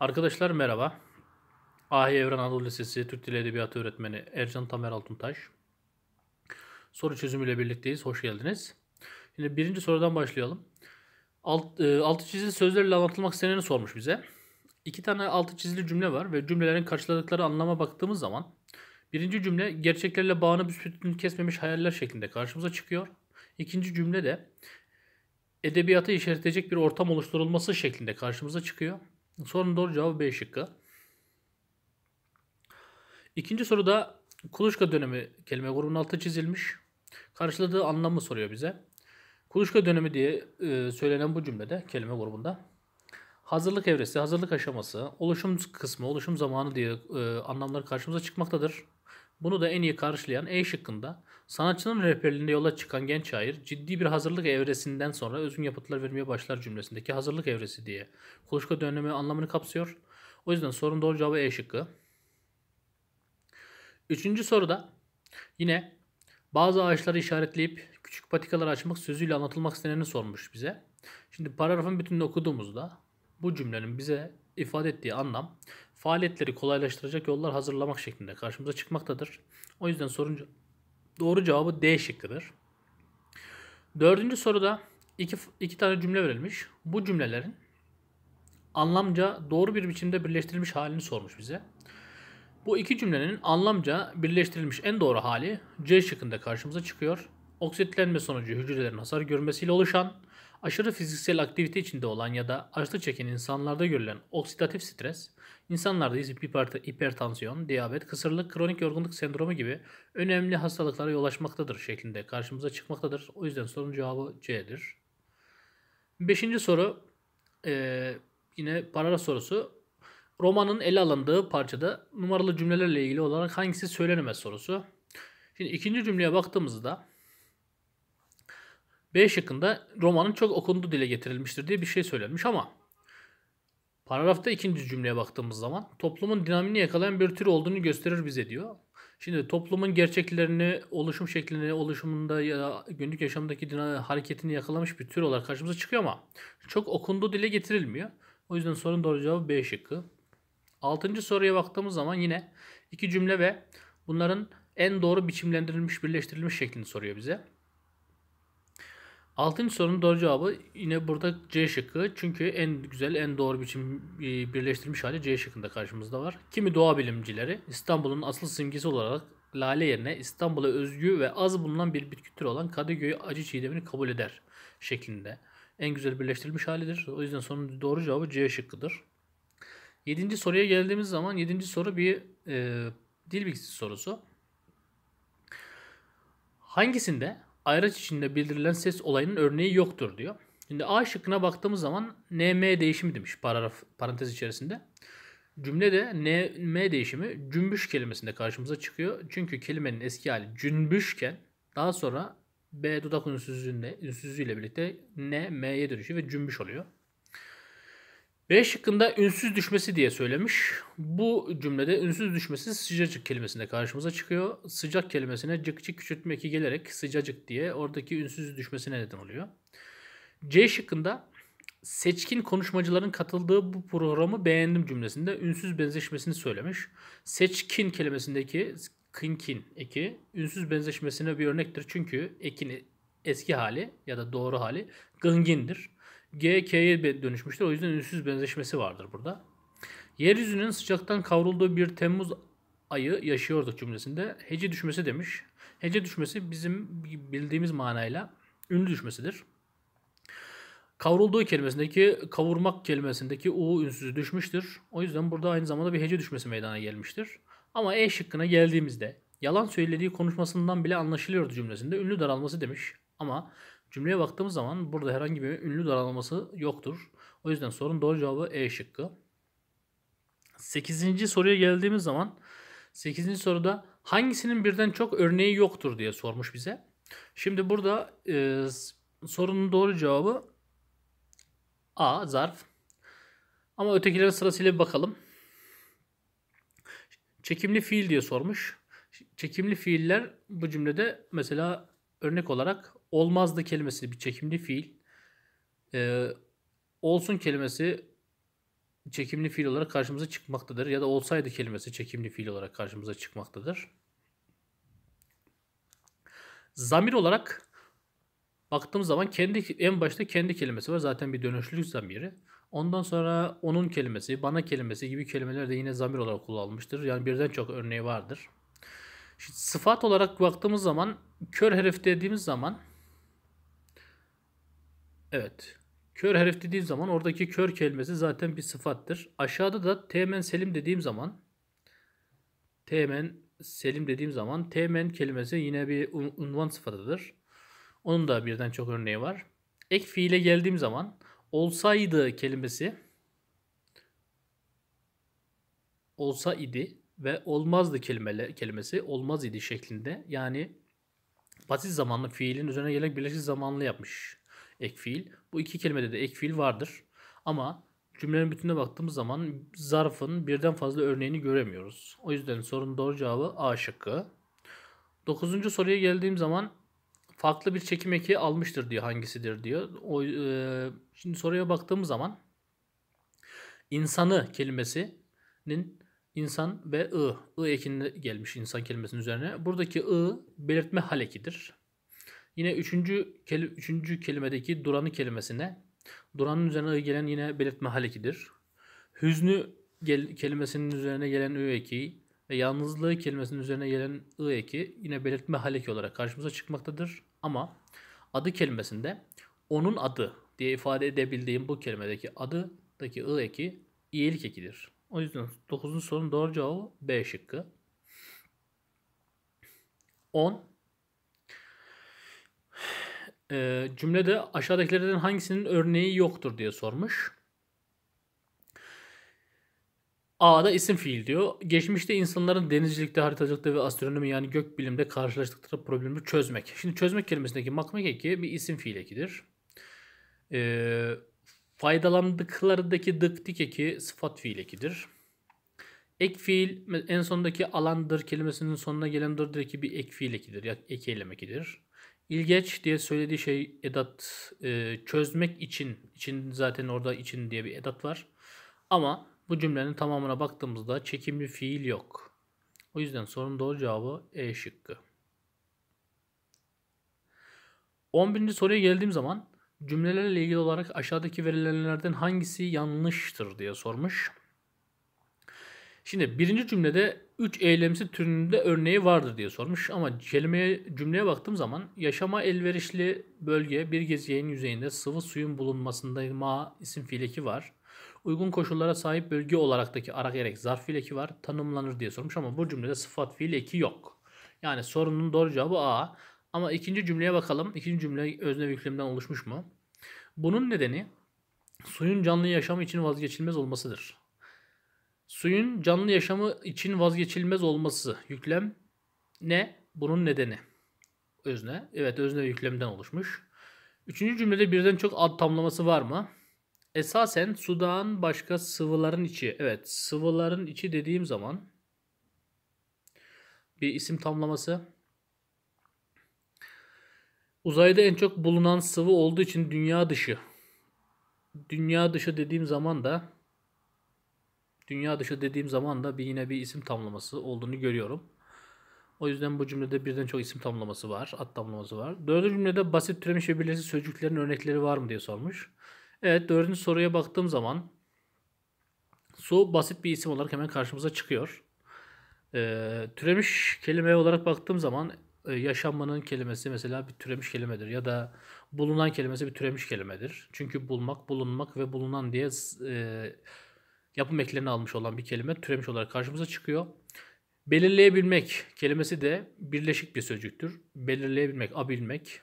Arkadaşlar merhaba. Ahi Evren Anadolu Lisesi Türk Dili Edebiyatı Öğretmeni Ercan Tamer Altuntaş. Soru çözümüyle birlikteyiz. Hoş geldiniz. Şimdi birinci sorudan başlayalım. Alt, e, altı çizili sözlerle anlatılmak isteneni sormuş bize. İki tane altı çizili cümle var ve cümlelerin karşıladıkları anlama baktığımız zaman birinci cümle gerçeklerle bağını büsbütün kesmemiş hayaller şeklinde karşımıza çıkıyor. İkinci cümle de edebiyata işaret edecek bir ortam oluşturulması şeklinde karşımıza çıkıyor. Sorunun doğru cevabı B şıkkı. İkinci soruda kuluçka dönemi kelime grubunun altı çizilmiş. Karşıladığı anlamı soruyor bize. Kuluçka dönemi diye e, söylenen bu cümlede kelime grubunda hazırlık evresi, hazırlık aşaması, oluşum kısmı, oluşum zamanı diye e, anlamları karşımıza çıkmaktadır. Bunu da en iyi karşılayan E şıkkında Sanatçının rehberliğinde yola çıkan genç şair ciddi bir hazırlık evresinden sonra özgün yapıtlar vermeye başlar cümlesindeki hazırlık evresi diye kuluçka dönemi anlamını kapsıyor. O yüzden sorun doğru cevabı E şıkkı. Üçüncü soruda yine bazı ağaçları işaretleyip küçük patikalar açmak sözüyle anlatılmak isteneni sormuş bize. Şimdi paragrafın bütününü okuduğumuzda bu cümlenin bize ifade ettiği anlam faaliyetleri kolaylaştıracak yollar hazırlamak şeklinde karşımıza çıkmaktadır. O yüzden sorunca Doğru cevabı D şıkkıdır. Dördüncü soruda iki, iki tane cümle verilmiş. Bu cümlelerin anlamca doğru bir biçimde birleştirilmiş halini sormuş bize. Bu iki cümlenin anlamca birleştirilmiş en doğru hali C şıkkında karşımıza çıkıyor. Oksitlenme sonucu hücrelerin hasar görmesiyle oluşan Aşırı fiziksel aktivite içinde olan ya da açlık çeken insanlarda görülen oksidatif stres, insanlarda ise hipertansiyon, diyabet, kısırlık, kronik yorgunluk sendromu gibi önemli hastalıklara yol açmaktadır şeklinde karşımıza çıkmaktadır. O yüzden sorunun cevabı C'dir. Beşinci soru e, yine paragraf sorusu. Romanın ele alındığı parçada numaralı cümlelerle ilgili olarak hangisi söylenemez sorusu. Şimdi ikinci cümleye baktığımızda B şıkkında romanın çok okundu dile getirilmiştir diye bir şey söylenmiş ama paragrafta ikinci cümleye baktığımız zaman toplumun dinamini yakalayan bir tür olduğunu gösterir bize diyor. Şimdi toplumun gerçeklerini, oluşum şeklini, oluşumunda ya günlük yaşamdaki hareketini yakalamış bir tür olarak karşımıza çıkıyor ama çok okundu dile getirilmiyor. O yüzden sorunun doğru cevabı B şıkkı. Altıncı soruya baktığımız zaman yine iki cümle ve bunların en doğru biçimlendirilmiş, birleştirilmiş şeklini soruyor bize. Altıncı sorunun doğru cevabı yine burada C şıkkı. Çünkü en güzel, en doğru biçim e, birleştirmiş hali C şıkkında karşımızda var. Kimi doğa bilimcileri İstanbul'un asıl simgesi olarak lale yerine İstanbul'a özgü ve az bulunan bir bitki türü olan Kadıköy acı çiğdemini kabul eder şeklinde. En güzel birleştirilmiş halidir. O yüzden sorunun doğru cevabı C şıkkıdır. Yedinci soruya geldiğimiz zaman yedinci soru bir e, dil bilgisi sorusu. Hangisinde ayraç içinde bildirilen ses olayının örneği yoktur diyor. Şimdi A şıkkına baktığımız zaman NM değişimi demiş paragraf parantez içerisinde. Cümlede NM değişimi cümbüş kelimesinde karşımıza çıkıyor. Çünkü kelimenin eski hali cümbüşken daha sonra B dudak ünsüzlüğünde, ünsüzlüğüyle birlikte N, M'ye dönüşüyor ve cümbüş oluyor. B şıkkında ünsüz düşmesi diye söylemiş. Bu cümlede ünsüz düşmesi sıcacık kelimesinde karşımıza çıkıyor. Sıcak kelimesine cıkçık küçültme eki gelerek sıcacık diye oradaki ünsüz düşmesine neden oluyor. C şıkkında seçkin konuşmacıların katıldığı bu programı beğendim cümlesinde ünsüz benzeşmesini söylemiş. Seçkin kelimesindeki kinkin eki ünsüz benzeşmesine bir örnektir. Çünkü ekin eski hali ya da doğru hali gıngindir. G, K'ye dönüşmüştür. O yüzden ünsüz benzeşmesi vardır burada. Yeryüzünün sıcaktan kavrulduğu bir Temmuz ayı yaşıyorduk cümlesinde. Hece düşmesi demiş. Hece düşmesi bizim bildiğimiz manayla ünlü düşmesidir. Kavrulduğu kelimesindeki kavurmak kelimesindeki u ünsüzü düşmüştür. O yüzden burada aynı zamanda bir hece düşmesi meydana gelmiştir. Ama E şıkkına geldiğimizde yalan söylediği konuşmasından bile anlaşılıyordu cümlesinde. Ünlü daralması demiş. Ama Cümleye baktığımız zaman burada herhangi bir ünlü daralması yoktur. O yüzden sorun doğru cevabı E şıkkı. 8. soruya geldiğimiz zaman 8. soruda hangisinin birden çok örneği yoktur diye sormuş bize. Şimdi burada e, sorunun doğru cevabı A zarf. Ama ötekilerin sırasıyla bir bakalım. Çekimli fiil diye sormuş. Çekimli fiiller bu cümlede mesela örnek olarak olmazdı kelimesi bir çekimli fiil. E, olsun kelimesi çekimli fiil olarak karşımıza çıkmaktadır ya da olsaydı kelimesi çekimli fiil olarak karşımıza çıkmaktadır. Zamir olarak baktığımız zaman kendi en başta kendi kelimesi var. Zaten bir dönüşlülük zamiri. Ondan sonra onun kelimesi, bana kelimesi gibi kelimeler de yine zamir olarak kullanılmıştır. Yani birden çok örneği vardır. Şimdi sıfat olarak baktığımız zaman kör herif dediğimiz zaman Evet. Kör herif dediğim zaman oradaki kör kelimesi zaten bir sıfattır. Aşağıda da temen selim dediğim zaman temen selim dediğim zaman temen kelimesi yine bir unvan sıfatıdır. Onun da birden çok örneği var. Ek fiile geldiğim zaman olsaydı kelimesi olsa idi ve olmazdı kelimeler, kelimesi olmaz idi şeklinde. Yani basit zamanlı fiilin üzerine gelen birleşik zamanlı yapmış ek fiil. Bu iki kelimede de ek fiil vardır. Ama cümlenin bütününe baktığımız zaman zarfın birden fazla örneğini göremiyoruz. O yüzden sorunun doğru cevabı A şıkkı. Dokuzuncu soruya geldiğim zaman farklı bir çekim eki almıştır diyor hangisidir diyor. O, e, şimdi soruya baktığımız zaman insanı kelimesinin insan ve ı, ı ekinde gelmiş insan kelimesinin üzerine. Buradaki ı belirtme halekidir. Yine üçüncü, kel üçüncü kelimedeki duranı kelimesine duranın üzerine gelen yine belirtme hal ekidir. Hüznü gel- kelimesinin üzerine gelen ü eki ve yalnızlığı kelimesinin üzerine gelen ı eki yine belirtme hal eki olarak karşımıza çıkmaktadır. Ama adı kelimesinde onun adı diye ifade edebildiğim bu kelimedeki adıdaki ı eki iyilik ekidir. O yüzden 9. sorunun doğru cevabı B şıkkı. 10 e, cümlede aşağıdakilerden hangisinin örneği yoktur diye sormuş. A'da isim fiil diyor. Geçmişte insanların denizcilikte, haritacılıkta ve astronomi yani gök bilimde karşılaştıkları problemi çözmek. Şimdi çözmek kelimesindeki makmek eki bir isim fiil ekidir. E, faydalandıklarındaki dık dik eki sıfat fiil ekidir. Ek fiil en sondaki alandır kelimesinin sonuna gelen dırdaki bir ek fiil ekidir. Ya ek eylem ekidir. İlgeç diye söylediği şey edat e, çözmek için. için zaten orada için diye bir edat var. Ama bu cümlenin tamamına baktığımızda çekimli fiil yok. O yüzden sorunun doğru cevabı E şıkkı. 11. soruya geldiğim zaman cümlelerle ilgili olarak aşağıdaki verilenlerden hangisi yanlıştır diye sormuş. Şimdi birinci cümlede 3 eylemsi türünde örneği vardır diye sormuş ama kelimeye, cümleye baktığım zaman yaşama elverişli bölge bir gezegenin yüzeyinde sıvı suyun bulunmasında ma isim fiileki var. Uygun koşullara sahip bölge olaraktaki ara gerek zarf fiileki var tanımlanır diye sormuş ama bu cümlede sıfat fiileki yok. Yani sorunun doğru cevabı A. Ama ikinci cümleye bakalım. İkinci cümle özne yükleminden oluşmuş mu? Bunun nedeni suyun canlı yaşam için vazgeçilmez olmasıdır. Suyun canlı yaşamı için vazgeçilmez olması yüklem ne? Bunun nedeni. Özne. Evet özne yüklemden oluşmuş. Üçüncü cümlede birden çok ad tamlaması var mı? Esasen sudan başka sıvıların içi. Evet sıvıların içi dediğim zaman bir isim tamlaması. Uzayda en çok bulunan sıvı olduğu için dünya dışı. Dünya dışı dediğim zaman da dünya dışı dediğim zaman da bir yine bir isim tamlaması olduğunu görüyorum. O yüzden bu cümlede birden çok isim tamlaması var, ad tamlaması var. Dördüncü cümlede basit türemiş ve birleşik sözcüklerin örnekleri var mı diye sormuş. Evet dördüncü soruya baktığım zaman su basit bir isim olarak hemen karşımıza çıkıyor. Ee, türemiş kelime olarak baktığım zaman e, yaşanmanın kelimesi mesela bir türemiş kelimedir ya da bulunan kelimesi bir türemiş kelimedir. Çünkü bulmak, bulunmak ve bulunan diye e, yapım eklerini almış olan bir kelime türemiş olarak karşımıza çıkıyor. Belirleyebilmek kelimesi de birleşik bir sözcüktür. Belirleyebilmek, abilmek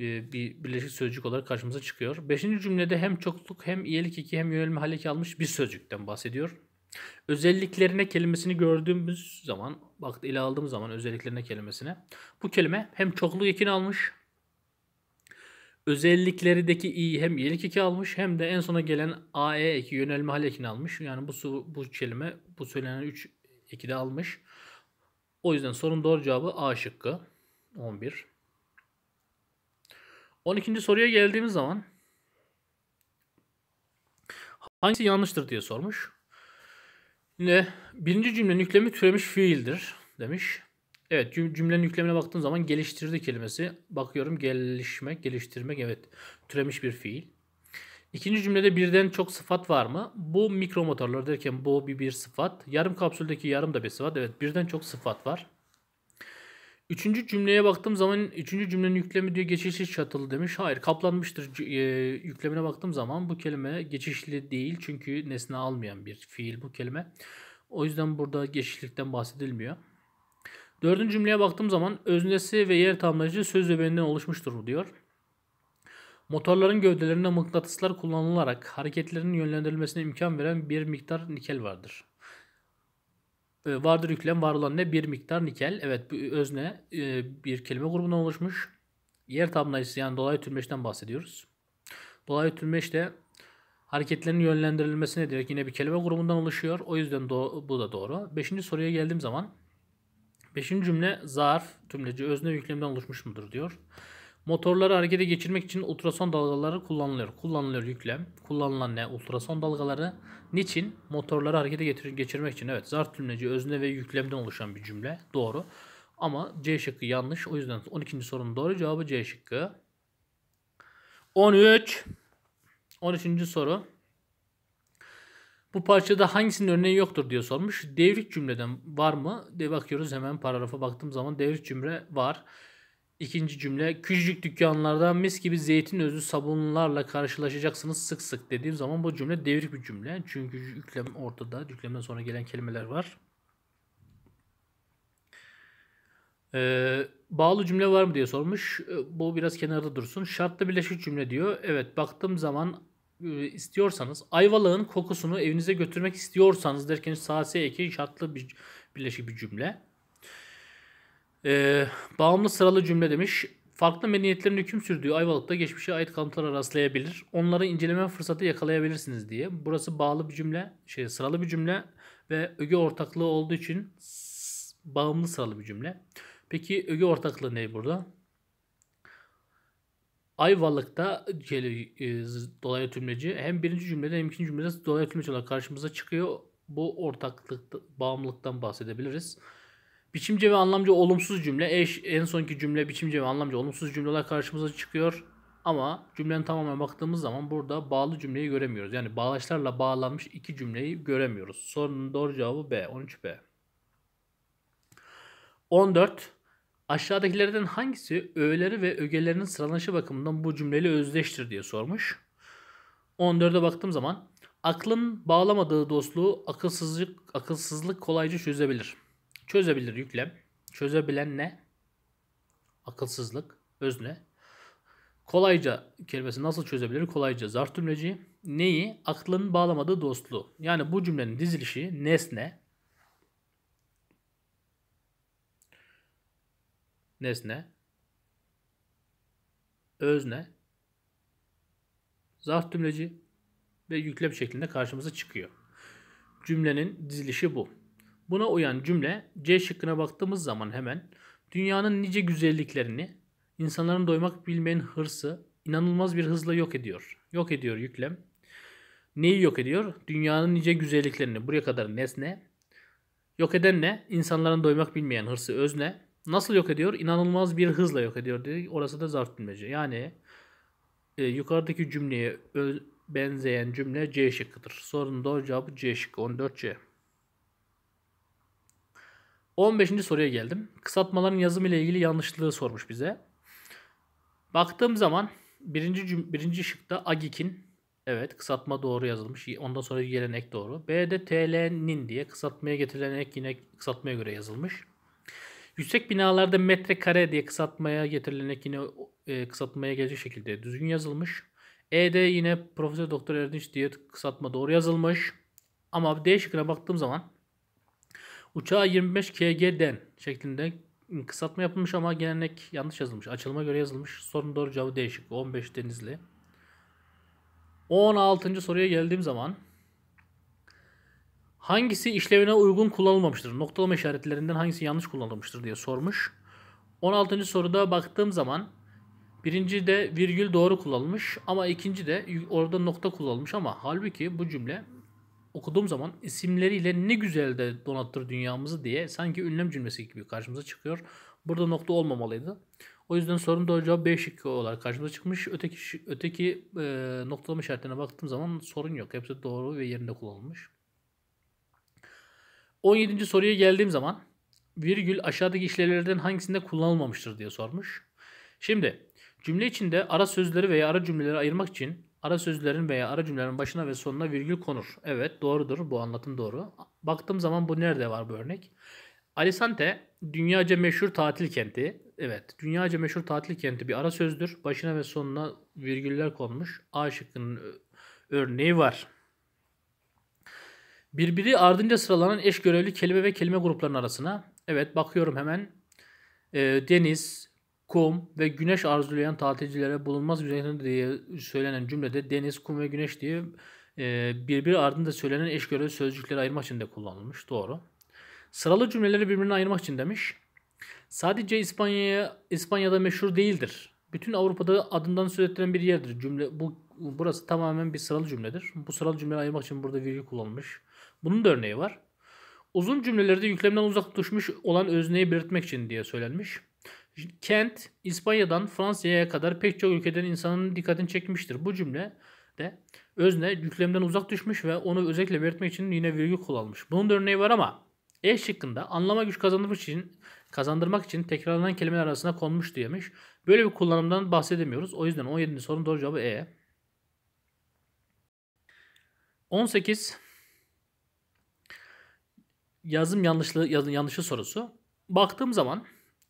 e, bir birleşik sözcük olarak karşımıza çıkıyor. Beşinci cümlede hem çokluk hem iyilik iki hem yönelme hale almış bir sözcükten bahsediyor. Özelliklerine kelimesini gördüğümüz zaman, bak ele aldığımız zaman özelliklerine kelimesine bu kelime hem çokluk ekini almış Özelliklerindeki i hem iyilik eki almış hem de en sona gelen AE eki yönelme hal ekini almış. Yani bu bu kelime bu söylenen 3 eki de almış. O yüzden sorun doğru cevabı A şıkkı. 11. 12. soruya geldiğimiz zaman hangisi yanlıştır diye sormuş. Yine birinci cümle yüklemi türemiş fiildir demiş. Evet cümlenin yüklemine baktığım zaman geliştirdi kelimesi. Bakıyorum gelişmek, geliştirmek evet türemiş bir fiil. İkinci cümlede birden çok sıfat var mı? Bu mikro motorlar derken bu bir, bir sıfat. Yarım kapsüldeki yarım da bir sıfat. Evet birden çok sıfat var. Üçüncü cümleye baktığım zaman üçüncü cümlenin yüklemi diyor geçişli çatılı demiş. Hayır kaplanmıştır e, yüklemine baktığım zaman bu kelime geçişli değil. Çünkü nesne almayan bir fiil bu kelime. O yüzden burada geçişlikten bahsedilmiyor. Dördüncü cümleye baktığım zaman öznesi ve yer tamlayıcı söz öbeğinden oluşmuştur diyor. Motorların gövdelerinde mıknatıslar kullanılarak hareketlerinin yönlendirilmesine imkan veren bir miktar nikel vardır. E, vardır yüklem var olan ne? Bir miktar nikel. Evet bu özne e, bir kelime grubundan oluşmuş. Yer tamlayıcısı yani dolaylı tülmeşten bahsediyoruz. Dolaylı tülmeş de hareketlerin yönlendirilmesine direkt yine bir kelime grubundan oluşuyor. O yüzden do- bu da doğru. Beşinci soruya geldiğim zaman Beşinci cümle zarf, tümleci, özne ve yüklemden oluşmuş mudur diyor. Motorları harekete geçirmek için ultrason dalgaları kullanılıyor. Kullanılıyor yüklem. Kullanılan ne? Ultrason dalgaları. Niçin? Motorları harekete geçirmek için. Evet zarf tümleci özne ve yüklemden oluşan bir cümle. Doğru. Ama C şıkkı yanlış. O yüzden 12. sorunun doğru cevabı C şıkkı. 13. 13. soru. Bu parçada hangisinin örneği yoktur diye sormuş. Devrik cümleden var mı? De bakıyoruz hemen paragrafa baktığım zaman devrik cümle var. İkinci cümle küçücük dükkanlarda mis gibi zeytin özlü sabunlarla karşılaşacaksınız sık sık dediğim zaman bu cümle devrik bir cümle. Çünkü yüklem ortada. Yüklemden sonra gelen kelimeler var. Ee, bağlı cümle var mı diye sormuş. Ee, bu biraz kenarda dursun. Şartlı birleşik cümle diyor. Evet baktığım zaman istiyorsanız, ayvalığın kokusunu evinize götürmek istiyorsanız derken sase eki şartlı bir birleşik bir cümle. Ee, bağımlı sıralı cümle demiş. Farklı medeniyetlerin hüküm sürdüğü Ayvalık'ta geçmişe ait kalıntılara rastlayabilir. Onları inceleme fırsatı yakalayabilirsiniz diye. Burası bağlı bir cümle, şey sıralı bir cümle ve öge ortaklığı olduğu için bağımlı sıralı bir cümle. Peki öge ortaklığı ne burada? Ayvalık'ta şey, e, dolaylı tümleci hem birinci cümlede hem ikinci cümlede dolaylı tümleci olarak karşımıza çıkıyor. Bu ortaklık bağımlılıktan bahsedebiliriz. Biçimce ve anlamca olumsuz cümle eş en sonki cümle biçimce ve anlamca olumsuz cümleler karşımıza çıkıyor. Ama cümlenin tamamen baktığımız zaman burada bağlı cümleyi göremiyoruz. Yani bağlaçlarla bağlanmış iki cümleyi göremiyoruz. Sorunun doğru cevabı B, 13B. 14. Aşağıdakilerden hangisi öğeleri ve ögelerinin sıralanışı bakımından bu cümleyle özdeştir diye sormuş. 14'e baktığım zaman aklın bağlamadığı dostluğu akılsızlık akılsızlık kolayca çözebilir. Çözebilir yüklem. Çözebilen ne? Akılsızlık, özne. Kolayca kelimesi nasıl çözebilir? Kolayca zar tümleci. Neyi? Aklın bağlamadığı dostluğu. Yani bu cümlenin dizilişi nesne, nesne, özne, zarf tümleci ve yüklem şeklinde karşımıza çıkıyor. Cümlenin dizilişi bu. Buna uyan cümle C şıkkına baktığımız zaman hemen dünyanın nice güzelliklerini, insanların doymak bilmeyen hırsı inanılmaz bir hızla yok ediyor. Yok ediyor yüklem. Neyi yok ediyor? Dünyanın nice güzelliklerini. Buraya kadar nesne. Yok eden ne? İnsanların doymak bilmeyen hırsı özne. Nasıl yok ediyor? İnanılmaz bir hızla yok ediyor dedi. Orası da zarf cümleci. Yani e, yukarıdaki cümleye benzeyen cümle C şıkkıdır. Sorunun doğru cevabı C şıkkı 14C. 15. soruya geldim. Kısaltmaların yazımı ile ilgili yanlışlığı sormuş bize. Baktığım zaman birinci, cüm- birinci şıkta Agik'in evet kısaltma doğru yazılmış. Ondan sonra gelen ek doğru. B'de TL'nin diye kısaltmaya getirilen ek yine kısaltmaya göre yazılmış. Yüksek binalarda metrekare diye kısaltmaya getirilenek yine e, kısaltmaya gelecek şekilde düzgün yazılmış. E'de yine Profesör Doktor Erdinç diye kısaltma doğru yazılmış. Ama D şıkkına baktığım zaman uçağa 25 KG'den şeklinde kısaltma yapılmış ama gelenek yanlış yazılmış. Açılıma göre yazılmış. Sorun doğru cevabı değişik. 15 Denizli. 16. soruya geldiğim zaman Hangisi işlevine uygun kullanılmamıştır? Noktalama işaretlerinden hangisi yanlış kullanılmıştır diye sormuş. 16. soruda baktığım zaman birinci de virgül doğru kullanılmış ama ikinci de orada nokta kullanılmış ama halbuki bu cümle okuduğum zaman isimleriyle ne güzel de donattır dünyamızı diye sanki ünlem cümlesi gibi karşımıza çıkıyor. Burada nokta olmamalıydı. O yüzden sorun doğru cevap B şıkkı olarak karşımıza çıkmış. Öteki öteki e, noktalama işaretlerine baktığım zaman sorun yok. Hepsi doğru ve yerinde kullanılmış. 17. soruya geldiğim zaman virgül aşağıdaki işlevlerden hangisinde kullanılmamıştır diye sormuş. Şimdi cümle içinde ara sözleri veya ara cümleleri ayırmak için ara sözlerin veya ara cümlelerin başına ve sonuna virgül konur. Evet doğrudur bu anlatım doğru. Baktığım zaman bu nerede var bu örnek? Alisante dünyaca meşhur tatil kenti. Evet dünyaca meşhur tatil kenti bir ara sözdür. Başına ve sonuna virgüller konmuş. A şıkkının e, örneği var. Birbiri ardınca sıralanan eş görevli kelime ve kelime gruplarının arasına. Evet bakıyorum hemen. E, deniz, kum ve güneş arzulayan tatilcilere bulunmaz güzelliğinde diye söylenen cümlede deniz, kum ve güneş diye e, birbiri ardında söylenen eş görevli sözcükleri ayırmak için de kullanılmış. Doğru. Sıralı cümleleri birbirine ayırmak için demiş. Sadece İspanya'ya İspanya'da meşhur değildir. Bütün Avrupa'da adından söz ettiren bir yerdir. Cümle bu burası tamamen bir sıralı cümledir. Bu sıralı cümleleri ayırmak için burada virgül kullanılmış. Bunun da örneği var. Uzun cümlelerde yüklemden uzak düşmüş olan özneyi belirtmek için diye söylenmiş. Kent, İspanya'dan Fransa'ya kadar pek çok ülkeden insanın dikkatini çekmiştir. Bu cümle de özne yüklemden uzak düşmüş ve onu özellikle belirtmek için yine virgül kullanmış. Bunun da örneği var ama E şıkkında anlama güç kazandırmak için kazandırmak için tekrarlanan kelimeler arasına konmuş diyemiş. Böyle bir kullanımdan bahsedemiyoruz. O yüzden 17. sorun doğru cevabı E. 18 yazım yanlışlığı yazım yanlışı sorusu. Baktığım zaman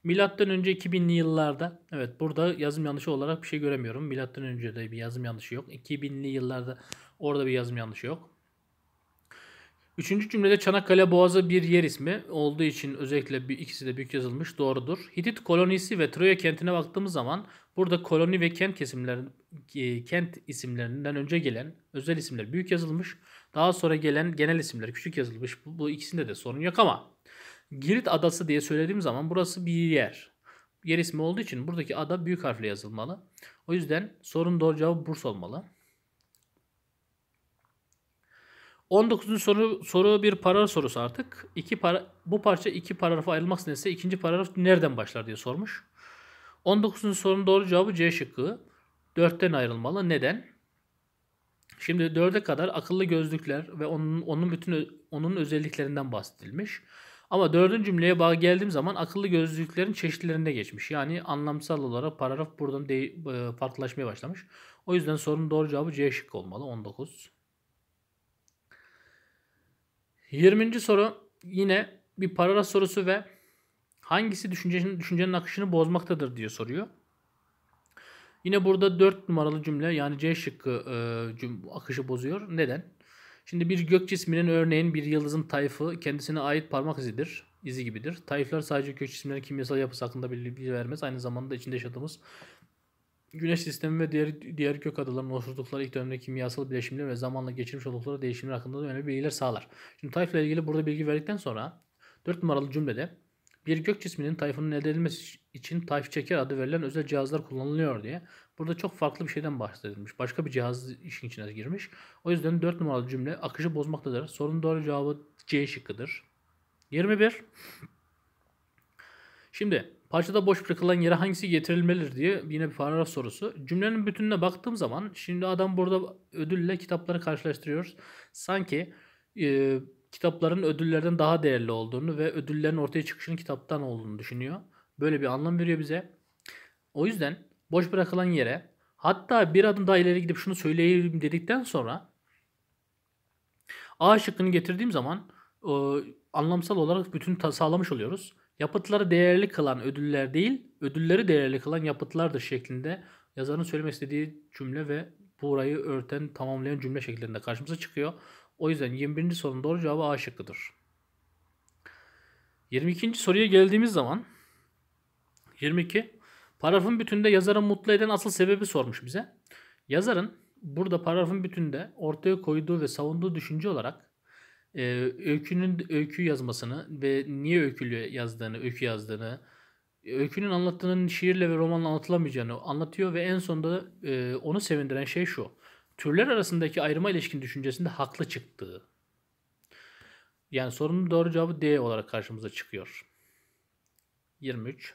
milattan önce 2000'li yıllarda evet burada yazım yanlışı olarak bir şey göremiyorum. Milattan önce de bir yazım yanlışı yok. 2000'li yıllarda orada bir yazım yanlışı yok. Üçüncü cümlede Çanakkale Boğazı bir yer ismi olduğu için özellikle bir, ikisi de büyük yazılmış doğrudur. Hitit kolonisi ve Troya kentine baktığımız zaman Burada koloni ve kent kesimler e, kent isimlerinden önce gelen özel isimler büyük yazılmış. Daha sonra gelen genel isimler küçük yazılmış. Bu, bu ikisinde de sorun yok ama Girit Adası diye söylediğim zaman burası bir yer. Yer ismi olduğu için buradaki ada büyük harfle yazılmalı. O yüzden sorun doğru cevabı Bursa olmalı. 19. soru soru bir paragraf sorusu artık. İki para, bu parça iki paragrafa ayrılmak nedense ikinci paragraf nereden başlar diye sormuş. 19. sorunun doğru cevabı C şıkkı. 4'ten ayrılmalı. Neden? Şimdi 4'e kadar akıllı gözlükler ve onun, onun bütün onun özelliklerinden bahsedilmiş. Ama dördüncü cümleye bağ geldiğim zaman akıllı gözlüklerin çeşitlerinde geçmiş. Yani anlamsal olarak paragraf buradan de, e, farklılaşmaya başlamış. O yüzden sorunun doğru cevabı C şıkkı olmalı. 19. 20. soru yine bir paragraf sorusu ve Hangisi düşüncenin, düşüncenin akışını bozmaktadır diye soruyor. Yine burada 4 numaralı cümle yani C şıkkı e, cüm, akışı bozuyor. Neden? Şimdi bir gök cisminin örneğin bir yıldızın tayfı kendisine ait parmak izidir. izi gibidir. Tayflar sadece gök cisimlerin kimyasal yapısı hakkında bilgi vermez. Aynı zamanda içinde yaşadığımız güneş sistemi ve diğer, diğer gök adalarının oluşturdukları ilk dönemde kimyasal bileşimler ve zamanla geçirmiş oldukları değişimler hakkında da önemli bilgiler sağlar. Şimdi tayfla ilgili burada bilgi verdikten sonra 4 numaralı cümlede bir gök cisminin tayfının elde edilmesi için tayf çeker adı verilen özel cihazlar kullanılıyor diye. Burada çok farklı bir şeyden bahsedilmiş. Başka bir cihaz işin içine girmiş. O yüzden 4 numaralı cümle akışı bozmaktadır. Sorunun doğru cevabı C şıkkıdır. 21. Şimdi parçada boş bırakılan yere hangisi getirilmelidir diye yine bir paragraf sorusu. Cümlenin bütününe baktığım zaman şimdi adam burada ödülle kitapları karşılaştırıyoruz. Sanki e, kitapların ödüllerden daha değerli olduğunu ve ödüllerin ortaya çıkışının kitaptan olduğunu düşünüyor. Böyle bir anlam veriyor bize. O yüzden boş bırakılan yere hatta bir adım daha ileri gidip şunu söyleyeyim dedikten sonra A şıkkını getirdiğim zaman e, anlamsal olarak bütün sağlamış oluyoruz. Yapıtları değerli kılan ödüller değil, ödülleri değerli kılan yapıtlardır şeklinde yazarın söylemek istediği cümle ve burayı örten, tamamlayan cümle şeklinde karşımıza çıkıyor. O yüzden 21. sorunun doğru cevabı A şıkkıdır. 22. soruya geldiğimiz zaman 22. Paragrafın bütünde yazarı mutlu eden asıl sebebi sormuş bize. Yazarın burada paragrafın bütünde ortaya koyduğu ve savunduğu düşünce olarak e, öykünün öykü yazmasını ve niye öykülü yazdığını, öykü yazdığını, öykünün anlattığının şiirle ve romanla anlatılamayacağını anlatıyor ve en sonunda e, onu sevindiren şey şu türler arasındaki ayrıma ilişkin düşüncesinde haklı çıktığı. Yani sorunun doğru cevabı D olarak karşımıza çıkıyor. 23.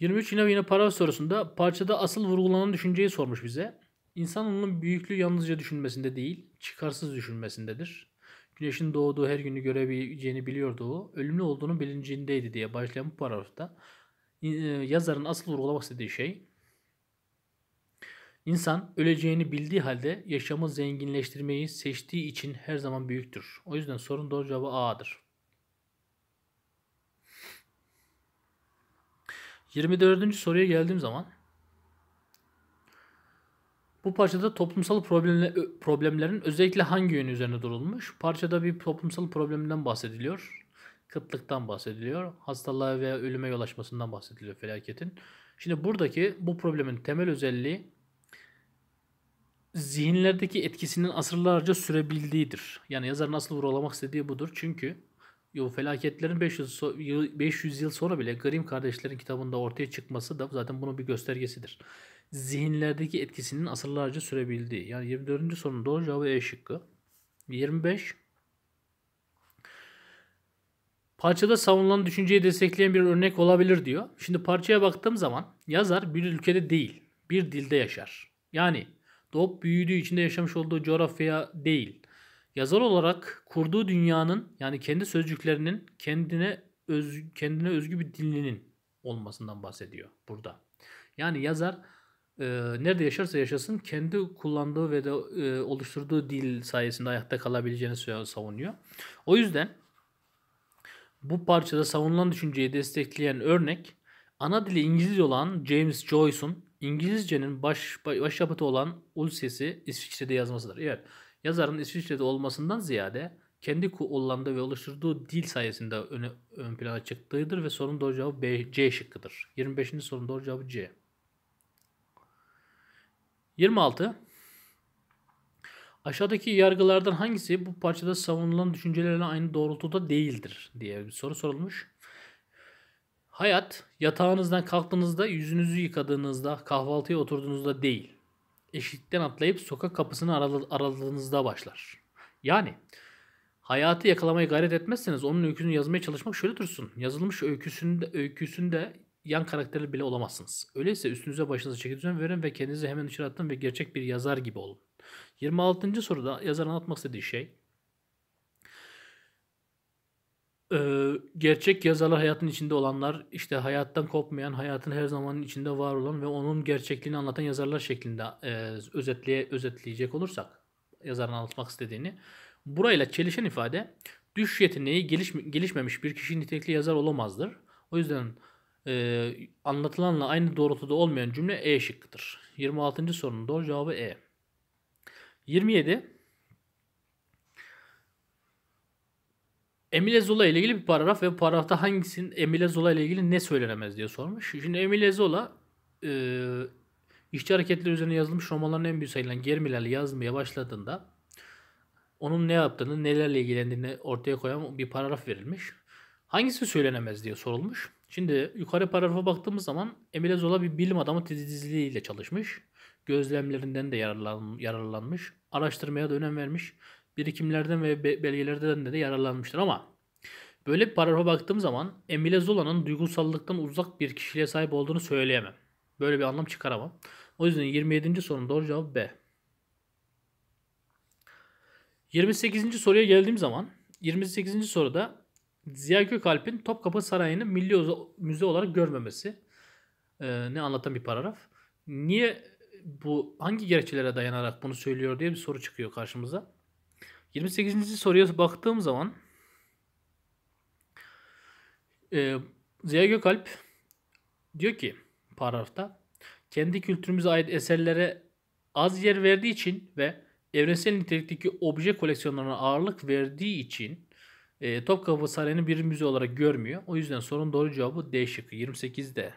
23 yine yine para sorusunda parçada asıl vurgulanan düşünceyi sormuş bize. İnsan onun büyüklüğü yalnızca düşünmesinde değil, çıkarsız düşünmesindedir. Güneşin doğduğu her günü görebileceğini biliyordu o. Ölümlü olduğunu bilincindeydi diye başlayan bu paragrafta e, yazarın asıl vurgulamak istediği şey İnsan öleceğini bildiği halde yaşamı zenginleştirmeyi seçtiği için her zaman büyüktür. O yüzden sorun doğru cevabı A'dır. 24. soruya geldiğim zaman bu parçada toplumsal problemle, problemlerin özellikle hangi yönü üzerine durulmuş? Parçada bir toplumsal problemden bahsediliyor. Kıtlıktan bahsediliyor. Hastalığa veya ölüme yol açmasından bahsediliyor felaketin. Şimdi buradaki bu problemin temel özelliği zihinlerdeki etkisinin asırlarca sürebildiğidir. Yani yazarın asıl vurulamak istediği budur. Çünkü bu felaketlerin 500, so 500 yıl sonra bile Grim kardeşlerin kitabında ortaya çıkması da zaten bunun bir göstergesidir. Zihinlerdeki etkisinin asırlarca sürebildiği. Yani 24. sorunun doğru cevabı E şıkkı. 25. Parçada savunulan düşünceyi destekleyen bir örnek olabilir diyor. Şimdi parçaya baktığım zaman yazar bir ülkede değil, bir dilde yaşar. Yani doğup büyüdüğü içinde yaşamış olduğu coğrafya değil. Yazar olarak kurduğu dünyanın yani kendi sözcüklerinin kendine öz, kendine özgü bir dilinin olmasından bahsediyor burada. Yani yazar e, nerede yaşarsa yaşasın kendi kullandığı ve de e, oluşturduğu dil sayesinde ayakta kalabileceğini savunuyor. O yüzden bu parçada savunulan düşünceyi destekleyen örnek ana dili İngilizce olan James Joyce'un İngilizcenin baş, başyapıtı olan Ulysses'i İsviçre'de yazmasıdır. Evet, yazarın İsviçre'de olmasından ziyade kendi kullandığı ve oluşturduğu dil sayesinde öne, ön plana çıktığıdır ve sorunun doğru cevabı B, C şıkkıdır. 25. sorunun doğru cevabı C. 26. Aşağıdaki yargılardan hangisi bu parçada savunulan düşüncelerle aynı doğrultuda değildir diye bir soru sorulmuş. Hayat yatağınızdan kalktığınızda, yüzünüzü yıkadığınızda, kahvaltıya oturduğunuzda değil. Eşikten atlayıp sokak kapısını araladığınızda başlar. Yani hayatı yakalamaya gayret etmezseniz onun öyküsünü yazmaya çalışmak şöyle dursun. Yazılmış öyküsünde, öyküsünde yan karakterli bile olamazsınız. Öyleyse üstünüze başınıza çeki düzen verin ve kendinizi hemen dışarı atın ve gerçek bir yazar gibi olun. 26. soruda yazar anlatmak istediği şey e, gerçek yazarlar hayatın içinde olanlar, işte hayattan kopmayan, hayatın her zamanın içinde var olan ve onun gerçekliğini anlatan yazarlar şeklinde e, özetleye özetleyecek olursak yazarın anlatmak istediğini. Burayla çelişen ifade düş yeteneği geliş gelişmemiş bir kişi nitelikli yazar olamazdır. O yüzden e, anlatılanla aynı doğrultuda olmayan cümle E şıkkıdır. 26. sorunun doğru cevabı E. 27. Emile Zola ile ilgili bir paragraf ve paragrafta hangisinin Emile Zola ile ilgili ne söylenemez diye sormuş. Şimdi Emile Zola e, işçi hareketleri üzerine yazılmış romanların en büyük sayılan Germilerle yazmaya başladığında onun ne yaptığını, nelerle ilgilendiğini ortaya koyan bir paragraf verilmiş. Hangisi söylenemez diye sorulmuş. Şimdi yukarı paragrafa baktığımız zaman Emile Zola bir bilim adamı titizliğiyle çalışmış. Gözlemlerinden de yararlan, yararlanmış. Araştırmaya da önem vermiş birikimlerden ve be- belgelerden de, de yararlanmıştır ama böyle bir paragrafa baktığım zaman Emile Zola'nın duygusallıktan uzak bir kişiliğe sahip olduğunu söyleyemem. Böyle bir anlam çıkaramam. O yüzden 27. sorun doğru cevap B. 28. soruya geldiğim zaman 28. soruda Ziya Gökalp'in Topkapı Sarayı'nı milli müze olarak görmemesi. Ee, ne anlatan bir paragraf. Niye bu hangi gerekçelere dayanarak bunu söylüyor diye bir soru çıkıyor karşımıza. 28. soruya baktığım zaman e, Ziya Gökalp diyor ki paragrafta kendi kültürümüze ait eserlere az yer verdiği için ve evrensel nitelikteki obje koleksiyonlarına ağırlık verdiği için e, Topkapı Sarayı'nı bir müze olarak görmüyor. O yüzden sorunun doğru cevabı D şıkkı 28'de.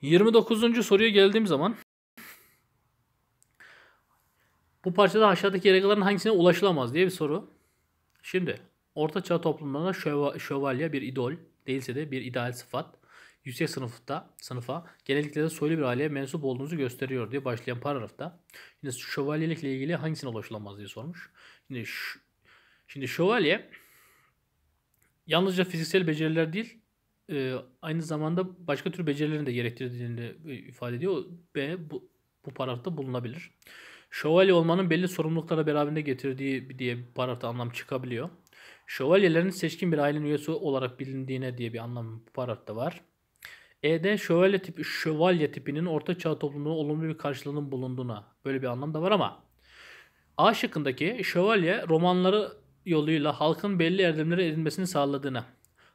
Yirmi dokuzuncu soruya geldiğim zaman bu parçada aşağıdaki yargıların hangisine ulaşılamaz diye bir soru. Şimdi orta çağ toplumlarında şöva, şövalye bir idol değilse de bir ideal sıfat. Yüksek sınıfta, sınıfa genellikle de soylu bir aileye mensup olduğunuzu gösteriyor diye başlayan paragrafta. Şimdi şövalyelikle ilgili hangisine ulaşılamaz diye sormuş. Şimdi, şimdi şövalye yalnızca fiziksel beceriler değil e, aynı zamanda başka tür becerilerin de gerektirdiğini ifade ediyor ve bu, bu paragrafta bulunabilir. Şövalye olmanın belli sorumlulukları beraberinde getirdiği diye bir paragrafta anlam çıkabiliyor. Şövalyelerin seçkin bir ailenin üyesi olarak bilindiğine diye bir anlam bu var. E'de şövalye, tipi, şövalye tipinin orta çağ toplumuna olumlu bir karşılığının bulunduğuna böyle bir anlam da var ama A şıkkındaki şövalye romanları yoluyla halkın belli erdemlere edinmesini sağladığına.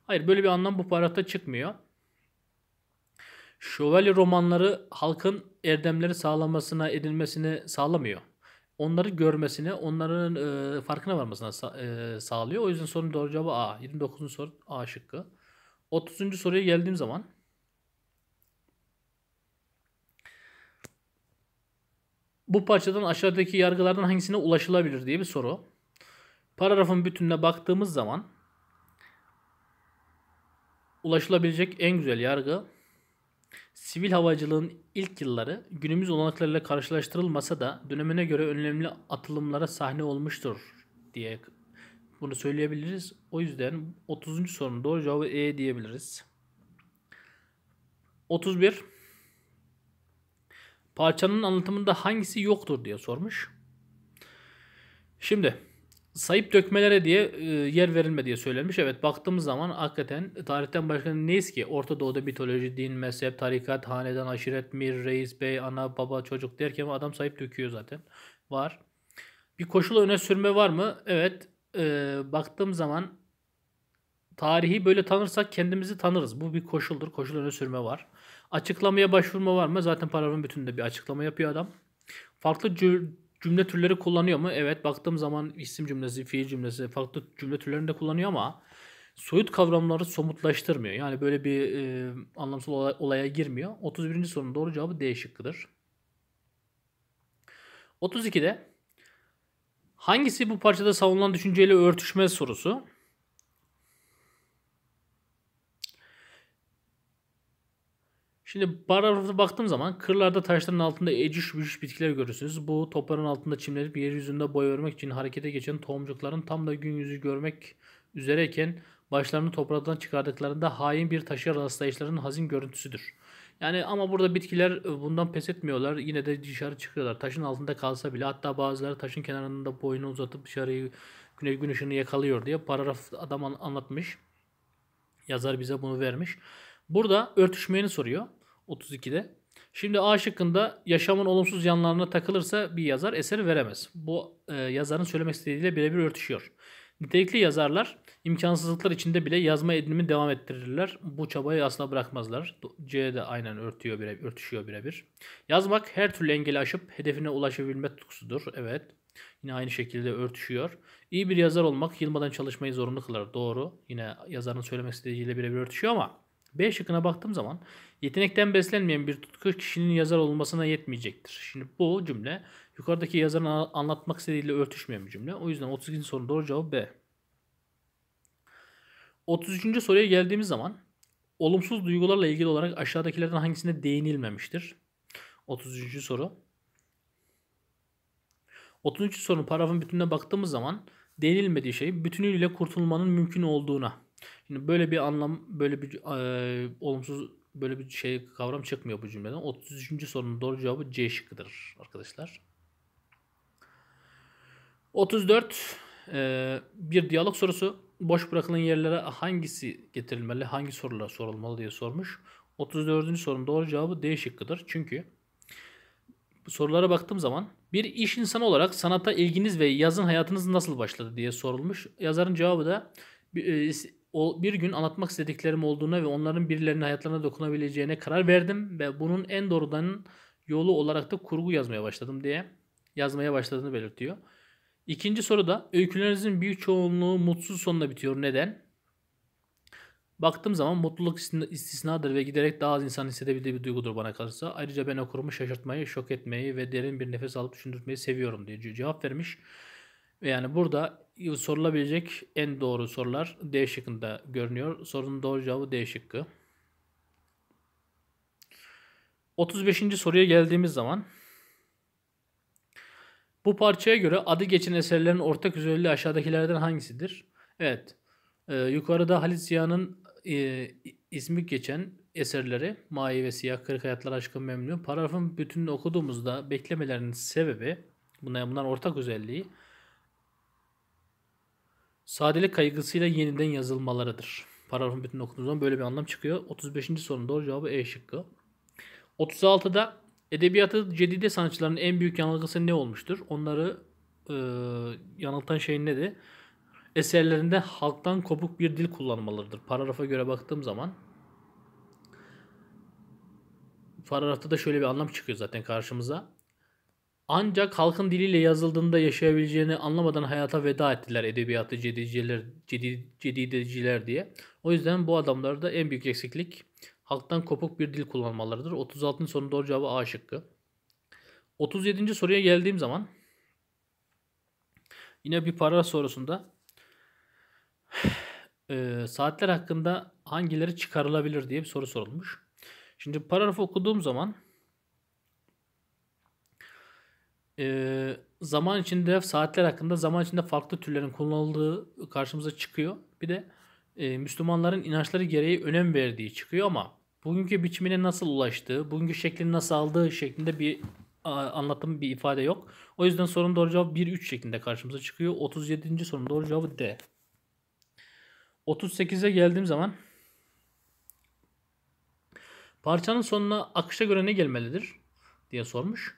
Hayır böyle bir anlam bu paragrafta çıkmıyor. Şövalye romanları halkın erdemleri sağlamasına edilmesini sağlamıyor. Onları görmesine, onların e, farkına varmasına sa- e, sağlıyor. O yüzden sorunun doğru cevabı A. 29. soru A şıkkı. 30. soruya geldiğim zaman bu parçadan aşağıdaki yargılardan hangisine ulaşılabilir diye bir soru. Paragrafın bütününe baktığımız zaman ulaşılabilecek en güzel yargı Sivil havacılığın ilk yılları günümüz olanaklarıyla karşılaştırılmasa da dönemine göre önemli atılımlara sahne olmuştur diye bunu söyleyebiliriz. O yüzden 30. sorunun doğru cevabı E diyebiliriz. 31. Parçanın anlatımında hangisi yoktur diye sormuş. Şimdi sayıp dökmelere diye e, yer verilme diye söylenmiş. Evet baktığımız zaman hakikaten tarihten başka neyiz ki? Orta Doğu'da mitoloji, din, mezhep, tarikat, haneden aşiret, mir, reis, bey, ana, baba, çocuk derken adam sayıp döküyor zaten. Var. Bir koşul öne sürme var mı? Evet. E, baktığım zaman tarihi böyle tanırsak kendimizi tanırız. Bu bir koşuldur. Koşul öne sürme var. Açıklamaya başvurma var mı? Zaten paragrafın bütününde bir açıklama yapıyor adam. Farklı Cümle türleri kullanıyor mu? Evet baktığım zaman isim cümlesi, fiil cümlesi farklı cümle türlerini de kullanıyor ama soyut kavramları somutlaştırmıyor. Yani böyle bir e, anlamsız olay, olaya girmiyor. 31. sorunun doğru cevabı D şıkkıdır. 32'de hangisi bu parçada savunulan düşünceyle örtüşmez sorusu? Şimdi paragrafta baktığım zaman kırlarda taşların altında eciş bücüş bitkiler görürsünüz. Bu toprağın altında çimlenip yeryüzünde boy vermek için harekete geçen tohumcukların tam da gün yüzü görmek üzereyken başlarını topraktan çıkardıklarında hain bir taşa rastlayışların hazin görüntüsüdür. Yani ama burada bitkiler bundan pes etmiyorlar. Yine de dışarı çıkıyorlar. Taşın altında kalsa bile hatta bazıları taşın kenarında boyunu uzatıp dışarıyı güneş gün ışığını yakalıyor diye paragraf adam anlatmış. Yazar bize bunu vermiş. Burada örtüşmeyeni soruyor. 32'de. Şimdi A şıkkında yaşamın olumsuz yanlarına takılırsa bir yazar eseri veremez. Bu e, yazarın söylemek istediğiyle birebir örtüşüyor. Nitelikli yazarlar imkansızlıklar içinde bile yazma edinimi devam ettirirler. Bu çabayı asla bırakmazlar. C de aynen örtüyor bire, örtüşüyor birebir. Yazmak her türlü engeli aşıp hedefine ulaşabilme tutkusudur. Evet. Yine aynı şekilde örtüşüyor. İyi bir yazar olmak yılmadan çalışmayı zorunlu kılar. Doğru. Yine yazarın söylemek istediğiyle birebir örtüşüyor ama B şıkkına baktığım zaman yetenekten beslenmeyen bir tutku kişinin yazar olmasına yetmeyecektir. Şimdi bu cümle yukarıdaki yazarın anlatmak istediğiyle örtüşmeyen bir cümle. O yüzden 32. sorunun doğru cevabı B. 33. soruya geldiğimiz zaman olumsuz duygularla ilgili olarak aşağıdakilerden hangisine değinilmemiştir? 33. soru. 33. sorunun paragrafın bütününe baktığımız zaman değinilmediği şey bütünüyle kurtulmanın mümkün olduğuna Şimdi böyle bir anlam, böyle bir e, olumsuz böyle bir şey kavram çıkmıyor bu cümleden. 33. sorunun doğru cevabı C şıkkıdır arkadaşlar. 34. E, bir diyalog sorusu. Boş bırakılan yerlere hangisi getirilmeli, hangi sorular sorulmalı diye sormuş. 34. sorunun doğru cevabı D şıkkıdır. Çünkü sorulara baktığım zaman bir iş insanı olarak sanata ilginiz ve yazın hayatınız nasıl başladı diye sorulmuş. Yazarın cevabı da o bir gün anlatmak istediklerim olduğuna ve onların birilerinin hayatlarına dokunabileceğine karar verdim ve bunun en doğrudan yolu olarak da kurgu yazmaya başladım diye yazmaya başladığını belirtiyor. İkinci soru da öykülerinizin büyük çoğunluğu mutsuz sonla bitiyor. Neden? Baktığım zaman mutluluk istisnadır ve giderek daha az insan hissedebildiği bir duygudur bana kalırsa. Ayrıca ben okurumu şaşırtmayı, şok etmeyi ve derin bir nefes alıp düşündürtmeyi seviyorum diye cevap vermiş. ve Yani burada sorulabilecek en doğru sorular D şıkkında görünüyor. Sorunun doğru cevabı D şıkkı. 35. soruya geldiğimiz zaman bu parçaya göre adı geçen eserlerin ortak özelliği aşağıdakilerden hangisidir? Evet. E, yukarıda Halit Ziya'nın e, ismi geçen eserleri Mahi ve Siyah, Kırık Hayatlar Aşkın Memnun. Paragrafın bütününü okuduğumuzda beklemelerinin sebebi bunlar, bunlar ortak özelliği Sadelik kaygısıyla yeniden yazılmalarıdır. Paragrafın bütün okuduğunuz zaman böyle bir anlam çıkıyor. 35. sorunun doğru cevabı E şıkkı. 36'da edebiyatı cedide sanatçıların en büyük yanılgısı ne olmuştur? Onları e, yanıltan şey nedir? Eserlerinde halktan kopuk bir dil kullanmalarıdır. Paragrafa göre baktığım zaman paragrafta da şöyle bir anlam çıkıyor zaten karşımıza. Ancak halkın diliyle yazıldığında yaşayabileceğini anlamadan hayata veda ettiler edebiyatı cediciler, cedi, diye. O yüzden bu adamlarda en büyük eksiklik halktan kopuk bir dil kullanmalarıdır. 36'nın sonunda doğru cevabı A şıkkı. 37. soruya geldiğim zaman yine bir para sorusunda e, saatler hakkında hangileri çıkarılabilir diye bir soru sorulmuş. Şimdi paragrafı okuduğum zaman e, zaman içinde saatler hakkında zaman içinde farklı türlerin kullanıldığı karşımıza çıkıyor. Bir de e, Müslümanların inançları gereği önem verdiği çıkıyor ama bugünkü biçimine nasıl ulaştığı, bugünkü şeklini nasıl aldığı şeklinde bir anlatım bir ifade yok. O yüzden sorunun doğru cevabı 1-3 şeklinde karşımıza çıkıyor. 37. sorunun doğru cevabı D. 38'e geldiğim zaman parçanın sonuna akışa göre ne gelmelidir diye sormuş.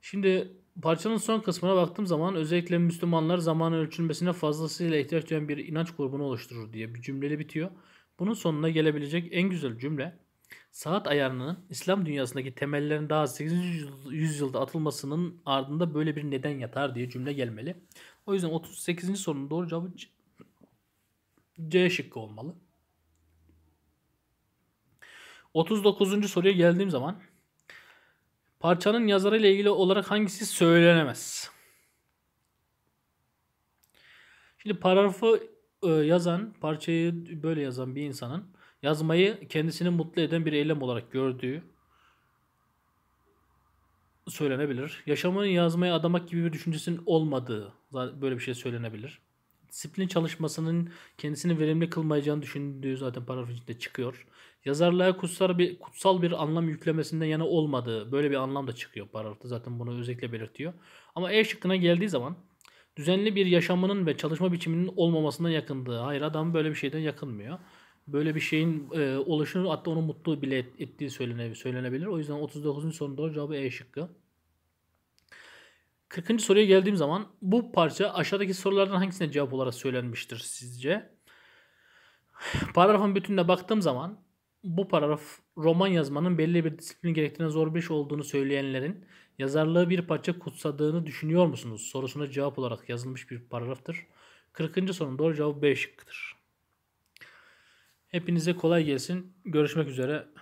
Şimdi Parçanın son kısmına baktığım zaman özellikle Müslümanlar zamanın ölçülmesine fazlasıyla ihtiyaç duyan bir inanç grubunu oluşturur diye bir cümleyle bitiyor. Bunun sonuna gelebilecek en güzel cümle saat ayarının İslam dünyasındaki temellerin daha 8. yüzyılda atılmasının ardında böyle bir neden yatar diye cümle gelmeli. O yüzden 38. sorunun doğru cevabı C, C şıkkı olmalı. 39. soruya geldiğim zaman Parçanın yazarı ile ilgili olarak hangisi söylenemez? Şimdi paragrafı e, yazan, parçayı böyle yazan bir insanın yazmayı kendisini mutlu eden bir eylem olarak gördüğü söylenebilir. Yaşamını yazmaya adamak gibi bir düşüncesinin olmadığı böyle bir şey söylenebilir. Disiplin çalışmasının kendisini verimli kılmayacağını düşündüğü zaten paragraf içinde çıkıyor. Yazarlığa kutsal bir, kutsal bir anlam yüklemesinden yana olmadığı böyle bir anlam da çıkıyor paragrafta. Zaten bunu özellikle belirtiyor. Ama E şıkkına geldiği zaman düzenli bir yaşamının ve çalışma biçiminin olmamasına yakındığı. Hayır adam böyle bir şeyden yakınmıyor. Böyle bir şeyin e, oluşunu hatta onu mutlu bile et, ettiği söylenebilir. O yüzden 39. sorunun doğru cevabı E şıkkı. 40. soruya geldiğim zaman bu parça aşağıdaki sorulardan hangisine cevap olarak söylenmiştir sizce? Paragrafın bütününe baktığım zaman bu paragraf roman yazmanın belli bir disiplin gerektiren zor bir iş olduğunu söyleyenlerin yazarlığı bir parça kutsadığını düşünüyor musunuz? Sorusuna cevap olarak yazılmış bir paragraftır. 40. sorunun doğru cevabı B şıkkıdır. Hepinize kolay gelsin. Görüşmek üzere.